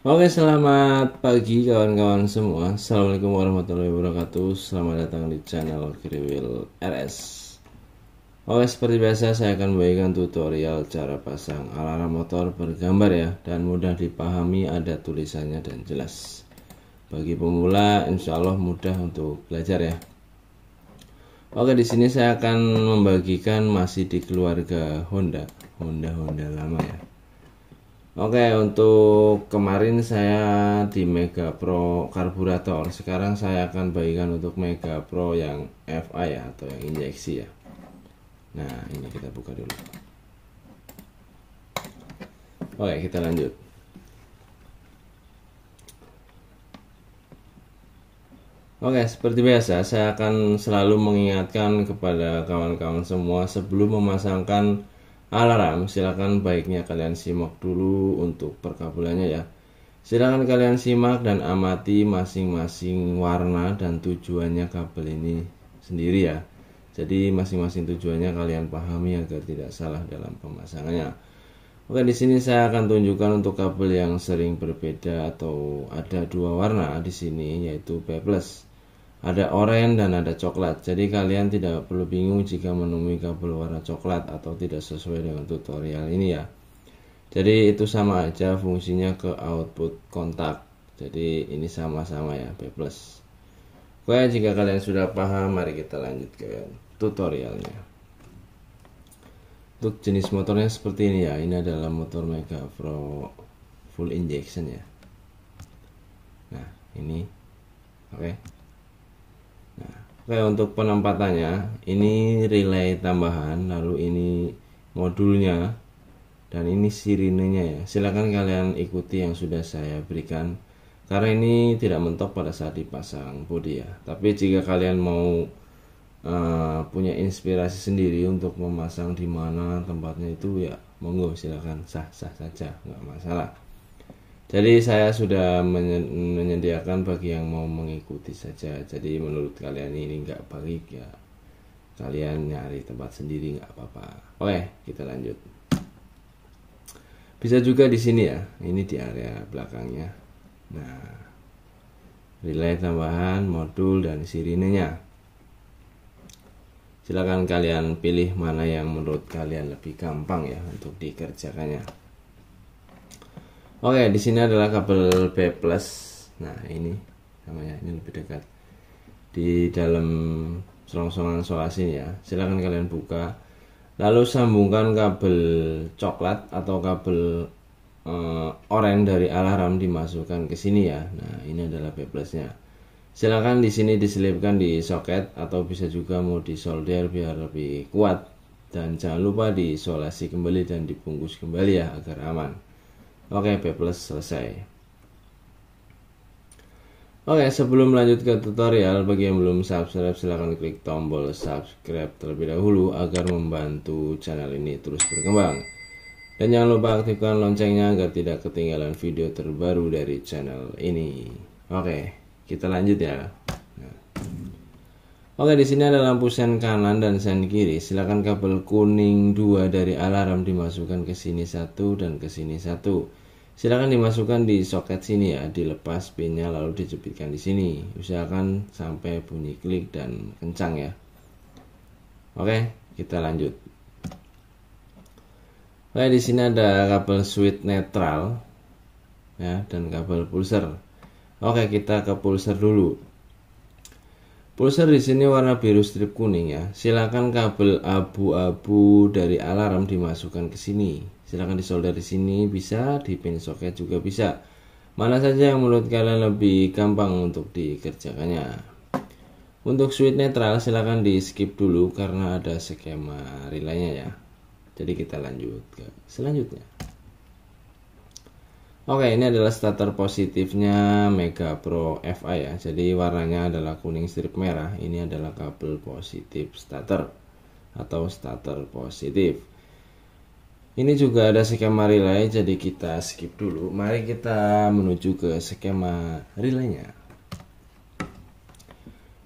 Oke selamat pagi kawan-kawan semua Assalamualaikum warahmatullahi wabarakatuh Selamat datang di channel Kriwil RS Oke seperti biasa saya akan bagikan tutorial cara pasang alarm motor bergambar ya Dan mudah dipahami ada tulisannya dan jelas Bagi pemula insya Allah mudah untuk belajar ya Oke di sini saya akan membagikan masih di keluarga Honda Honda-Honda lama ya Oke untuk kemarin saya di Mega Pro karburator sekarang saya akan bagikan untuk Mega Pro yang FA ya atau yang injeksi ya Nah ini kita buka dulu Oke kita lanjut Oke seperti biasa saya akan selalu mengingatkan kepada kawan-kawan semua sebelum memasangkan alarm, silakan baiknya kalian simak dulu untuk perkabulannya ya. Silakan kalian simak dan amati masing-masing warna dan tujuannya kabel ini sendiri ya. Jadi masing-masing tujuannya kalian pahami agar tidak salah dalam pemasangannya. Oke, di sini saya akan tunjukkan untuk kabel yang sering berbeda atau ada dua warna di sini yaitu b plus ada oranye dan ada coklat. Jadi kalian tidak perlu bingung jika menemui kabel warna coklat atau tidak sesuai dengan tutorial ini ya. Jadi itu sama aja fungsinya ke output kontak. Jadi ini sama-sama ya B+. Oke, jika kalian sudah paham, mari kita lanjut ke tutorialnya. Untuk jenis motornya seperti ini ya. Ini adalah motor Mega Pro full injection ya. Nah, ini oke. Okay. Oke untuk penempatannya ini relay tambahan lalu ini modulnya dan ini sirinenya ya silahkan kalian ikuti yang sudah saya berikan karena ini tidak mentok pada saat dipasang bodi ya tapi jika kalian mau uh, punya inspirasi sendiri untuk memasang di mana tempatnya itu ya monggo silahkan sah sah saja nggak masalah jadi saya sudah menyediakan bagi yang mau mengikuti saja. Jadi menurut kalian ini nggak baik ya kalian nyari tempat sendiri nggak apa-apa. Oke, kita lanjut. Bisa juga di sini ya. Ini di area belakangnya. Nah, relay tambahan, modul dan sirinenya. Silakan kalian pilih mana yang menurut kalian lebih gampang ya untuk dikerjakannya. Oke, di sini adalah kabel B+. Nah, ini namanya ini lebih dekat. Di dalam selongsongan solasi ya. Silahkan kalian buka. Lalu sambungkan kabel coklat atau kabel uh, oranye dari alarm dimasukkan ke sini ya. Nah, ini adalah B plusnya. Silakan di sini diselipkan di soket atau bisa juga mau disolder biar lebih kuat. Dan jangan lupa diisolasi kembali dan dibungkus kembali ya agar aman. Oke, B plus selesai. Oke, sebelum lanjut ke tutorial, bagi yang belum subscribe silahkan klik tombol subscribe terlebih dahulu agar membantu channel ini terus berkembang. Dan jangan lupa aktifkan loncengnya agar tidak ketinggalan video terbaru dari channel ini. Oke, kita lanjut ya. Oke, di sini ada lampu sen kanan dan sen kiri. Silakan kabel kuning 2 dari alarm dimasukkan ke sini satu dan ke sini satu. Silakan dimasukkan di soket sini ya, dilepas pinnya lalu dijepitkan di sini. Usahakan sampai bunyi klik dan kencang ya. Oke, kita lanjut. Oke, di sini ada kabel switch netral ya dan kabel pulser. Oke, kita ke pulser dulu. Pulsar di sini warna biru strip kuning ya. Silakan kabel abu-abu dari alarm dimasukkan ke sini. Silakan disolder di sini bisa, di pin soket juga bisa. Mana saja yang menurut kalian lebih gampang untuk dikerjakannya. Untuk switch netral silakan di skip dulu karena ada skema relaynya ya. Jadi kita lanjut ke selanjutnya. Oke, ini adalah starter positifnya Mega Pro FI ya. Jadi warnanya adalah kuning strip merah. Ini adalah kabel positif starter atau starter positif. Ini juga ada skema relay, jadi kita skip dulu. Mari kita menuju ke skema relaynya.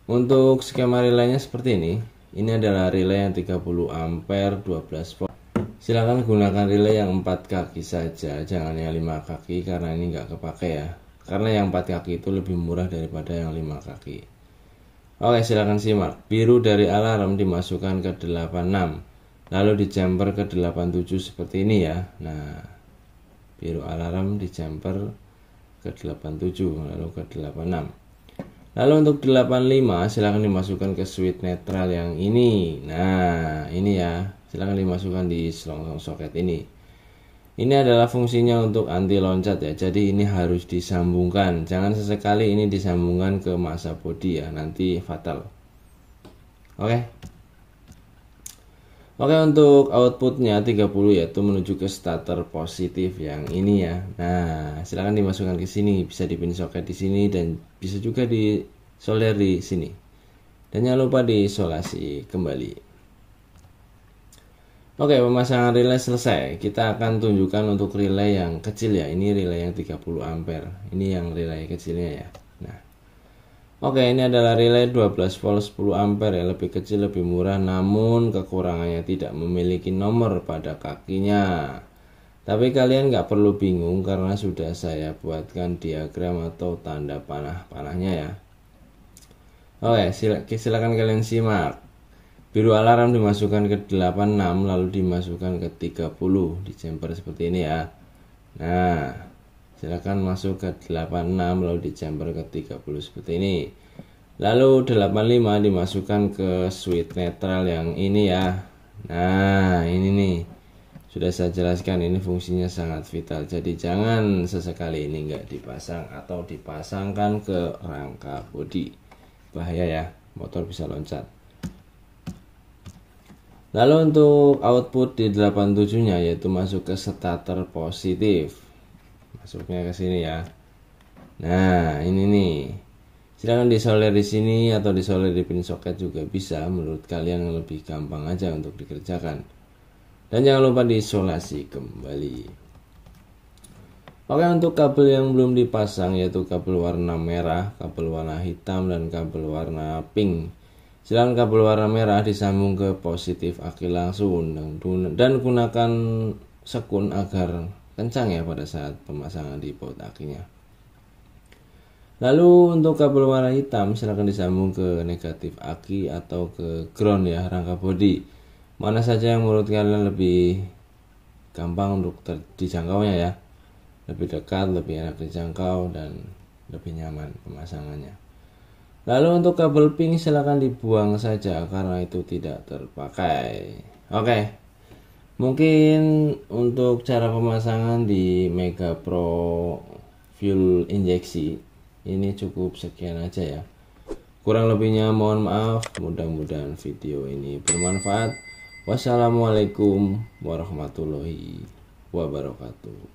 Untuk skema relaynya seperti ini. Ini adalah relay yang 30 ampere 12 volt. Silahkan gunakan relay yang 4 kaki saja, jangan yang 5 kaki karena ini nggak kepake ya. Karena yang 4 kaki itu lebih murah daripada yang 5 kaki. Oke, silahkan simak. Biru dari alarm dimasukkan ke 86, lalu di jumper ke 87 seperti ini ya. Nah, biru alarm di jumper ke 87 lalu ke 86. Lalu untuk 85 silahkan dimasukkan ke switch netral yang ini. Nah, ini ya. Silahkan dimasukkan di selongsong soket ini. Ini adalah fungsinya untuk anti loncat ya. Jadi ini harus disambungkan. Jangan sesekali ini disambungkan ke masa body ya, nanti fatal. Oke. Okay. Oke untuk outputnya 30 yaitu menuju ke starter positif yang ini ya. Nah silahkan dimasukkan ke sini bisa dipin soket di sini dan bisa juga di solder di sini. Dan jangan lupa diisolasi kembali. Oke, pemasangan relay selesai. Kita akan tunjukkan untuk relay yang kecil ya. Ini relay yang 30 ampere. Ini yang relay kecilnya ya. Oke ini adalah relay 12 volt 10 ampere ya, lebih kecil lebih murah namun kekurangannya tidak memiliki nomor pada kakinya tapi kalian nggak perlu bingung karena sudah saya buatkan diagram atau tanda panah-panahnya ya. Oke, sila silakan kalian simak. Biru alarm dimasukkan ke 86 lalu dimasukkan ke 30 di chamber seperti ini ya. Nah, silakan masuk ke 86 lalu di chamber ke 30 seperti ini lalu 85 dimasukkan ke sweet netral yang ini ya nah ini nih sudah saya jelaskan ini fungsinya sangat vital jadi jangan sesekali ini enggak dipasang atau dipasangkan ke rangka bodi bahaya ya motor bisa loncat lalu untuk output di 87 nya yaitu masuk ke starter positif masuknya ke sini ya nah ini nih Silahkan disolder di sini atau disolder di pin soket juga bisa menurut kalian lebih gampang aja untuk dikerjakan. Dan jangan lupa diisolasi kembali. Oke untuk kabel yang belum dipasang yaitu kabel warna merah, kabel warna hitam, dan kabel warna pink. Silahkan kabel warna merah disambung ke positif aki langsung dan gunakan sekun agar kencang ya pada saat pemasangan di baut akinya. Lalu untuk kabel warna hitam silahkan disambung ke negatif aki atau ke ground ya rangka bodi. Mana saja yang menurut kalian lebih gampang untuk dijangkaunya ya. Lebih dekat, lebih enak dijangkau dan lebih nyaman pemasangannya. Lalu untuk kabel pink silahkan dibuang saja karena itu tidak terpakai. Oke. Okay. Mungkin untuk cara pemasangan di Mega Pro fuel injeksi ini cukup sekian aja ya. Kurang lebihnya mohon maaf. Mudah-mudahan video ini bermanfaat. Wassalamualaikum warahmatullahi wabarakatuh.